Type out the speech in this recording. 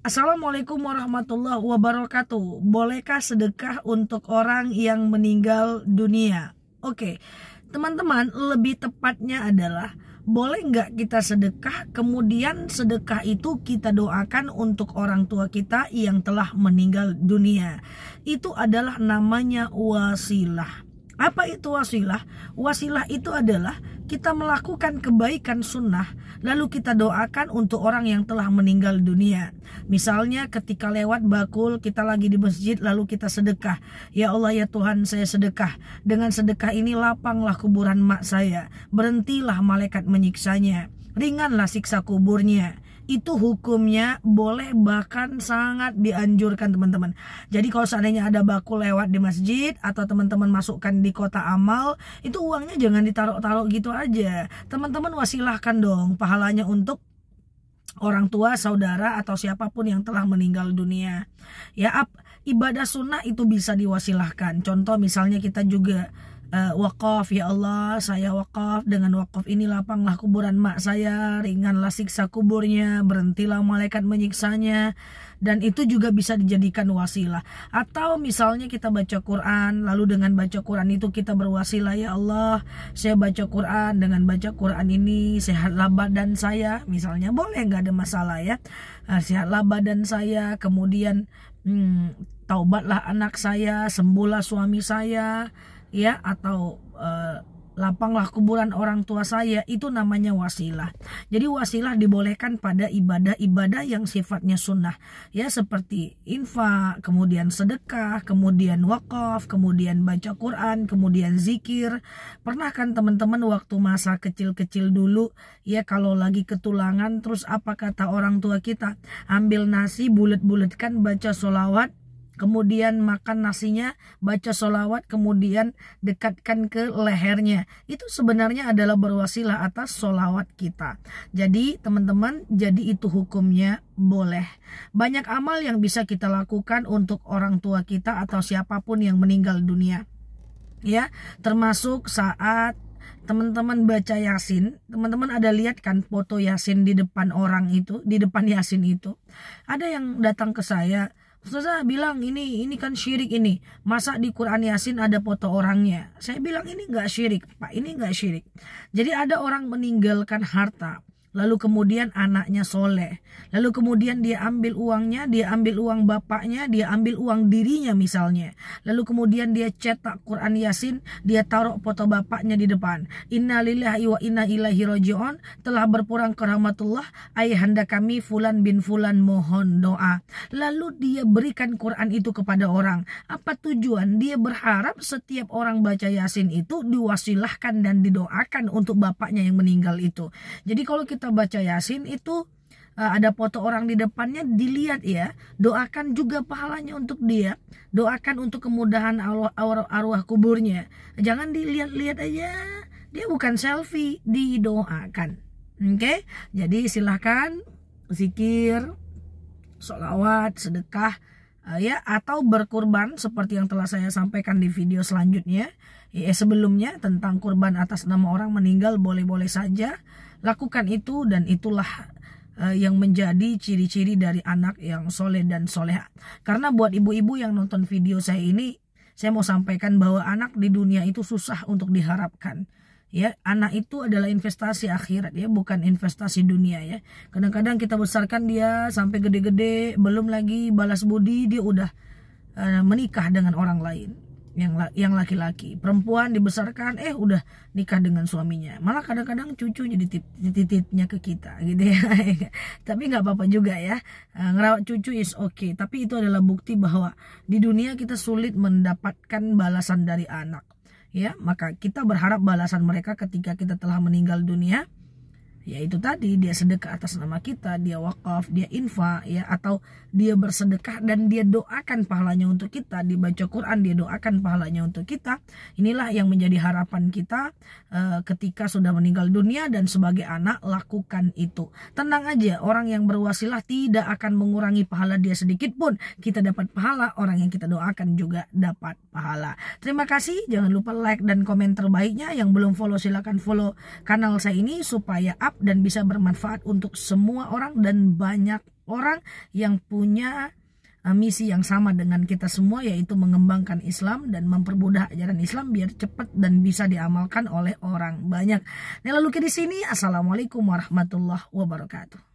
Assalamualaikum warahmatullahi wabarakatuh. Bolehkah sedekah untuk orang yang meninggal dunia? Oke, teman-teman, lebih tepatnya adalah boleh nggak kita sedekah? Kemudian sedekah itu kita doakan untuk orang tua kita yang telah meninggal dunia. Itu adalah namanya wasilah. Apa itu wasilah? Wasilah itu adalah kita melakukan kebaikan sunnah, lalu kita doakan untuk orang yang telah meninggal dunia. Misalnya ketika lewat bakul, kita lagi di masjid, lalu kita sedekah. Ya Allah ya Tuhan, saya sedekah. Dengan sedekah ini lapanglah kuburan mak saya. Berhentilah malaikat menyiksanya. Ringanlah siksa kuburnya itu hukumnya boleh bahkan sangat dianjurkan teman-teman. Jadi kalau seandainya ada baku lewat di masjid atau teman-teman masukkan di kota amal, itu uangnya jangan ditaruh-taruh gitu aja. Teman-teman wasilahkan dong pahalanya untuk orang tua, saudara atau siapapun yang telah meninggal dunia. Ya, ibadah sunnah itu bisa diwasilahkan. Contoh misalnya kita juga uh, eh, wakaf ya Allah saya wakaf dengan wakaf ini lapanglah kuburan mak saya ringanlah siksa kuburnya berhentilah malaikat menyiksanya dan itu juga bisa dijadikan wasilah atau misalnya kita baca Quran lalu dengan baca Quran itu kita berwasilah ya Allah saya baca Quran dengan baca Quran ini sehatlah badan saya misalnya boleh nggak ada masalah ya eh, sehatlah badan saya kemudian hmm, taubatlah anak saya sembuhlah suami saya ya atau uh, eh, lapanglah kuburan orang tua saya itu namanya wasilah. Jadi wasilah dibolehkan pada ibadah-ibadah yang sifatnya sunnah ya seperti infak, kemudian sedekah, kemudian wakaf, kemudian baca Quran, kemudian zikir. Pernah kan teman-teman waktu masa kecil-kecil dulu ya kalau lagi ketulangan terus apa kata orang tua kita? Ambil nasi bulat-bulatkan baca solawat kemudian makan nasinya, baca solawat, kemudian dekatkan ke lehernya. Itu sebenarnya adalah berwasilah atas solawat kita. Jadi teman-teman, jadi itu hukumnya boleh. Banyak amal yang bisa kita lakukan untuk orang tua kita atau siapapun yang meninggal dunia. Ya, termasuk saat teman-teman baca Yasin, teman-teman ada lihat kan foto Yasin di depan orang itu, di depan Yasin itu. Ada yang datang ke saya, Ustazah bilang ini ini kan syirik ini. Masa di Quran Yasin ada foto orangnya? Saya bilang ini nggak syirik, Pak. Ini nggak syirik. Jadi ada orang meninggalkan harta lalu kemudian anaknya soleh, lalu kemudian dia ambil uangnya, dia ambil uang bapaknya, dia ambil uang dirinya misalnya, lalu kemudian dia cetak Quran Yasin, dia taruh foto bapaknya di depan. Innalillahi wa inna ilaihi roji'un, telah berpurang ke rahmatullah, ayahanda kami Fulan bin Fulan mohon doa. Lalu dia berikan Quran itu kepada orang. Apa tujuan? Dia berharap setiap orang baca Yasin itu diwasilahkan dan didoakan untuk bapaknya yang meninggal itu. Jadi kalau kita kita baca Yasin itu eh, ada foto orang di depannya dilihat ya doakan juga pahalanya untuk dia doakan untuk kemudahan arwah, arwah, arwah kuburnya jangan dilihat-lihat aja dia bukan selfie didoakan oke okay? jadi silahkan zikir sholawat sedekah eh, ya atau berkurban seperti yang telah saya sampaikan di video selanjutnya ya sebelumnya tentang kurban atas nama orang meninggal boleh-boleh saja lakukan itu dan itulah eh, yang menjadi ciri-ciri dari anak yang soleh dan soleha. Karena buat ibu-ibu yang nonton video saya ini, saya mau sampaikan bahwa anak di dunia itu susah untuk diharapkan. Ya, anak itu adalah investasi akhirat ya, bukan investasi dunia ya. Kadang-kadang kita besarkan dia sampai gede-gede, belum lagi balas budi dia udah eh, menikah dengan orang lain yang yang laki-laki perempuan dibesarkan eh udah nikah dengan suaminya malah kadang-kadang cucu jadi titip, tititnya ke kita gitu ya tapi nggak apa-apa juga ya eh, ngerawat cucu is oke okay. tapi itu adalah bukti bahwa di dunia kita sulit mendapatkan balasan dari anak ya maka kita berharap balasan mereka ketika kita telah meninggal dunia ya itu tadi dia sedekah atas nama kita dia wakaf dia infa ya atau dia bersedekah dan dia doakan pahalanya untuk kita dibaca Quran dia doakan pahalanya untuk kita inilah yang menjadi harapan kita e, ketika sudah meninggal dunia dan sebagai anak lakukan itu tenang aja orang yang berwasilah tidak akan mengurangi pahala dia sedikit pun kita dapat pahala orang yang kita doakan juga dapat pahala terima kasih jangan lupa like dan komen terbaiknya yang belum follow silahkan follow kanal saya ini supaya dan bisa bermanfaat untuk semua orang dan banyak orang yang punya uh, misi yang sama dengan kita semua yaitu mengembangkan Islam dan mempermudah ajaran Islam biar cepat dan bisa diamalkan oleh orang banyak. Nah, lalu ke di sini. Assalamualaikum warahmatullahi wabarakatuh.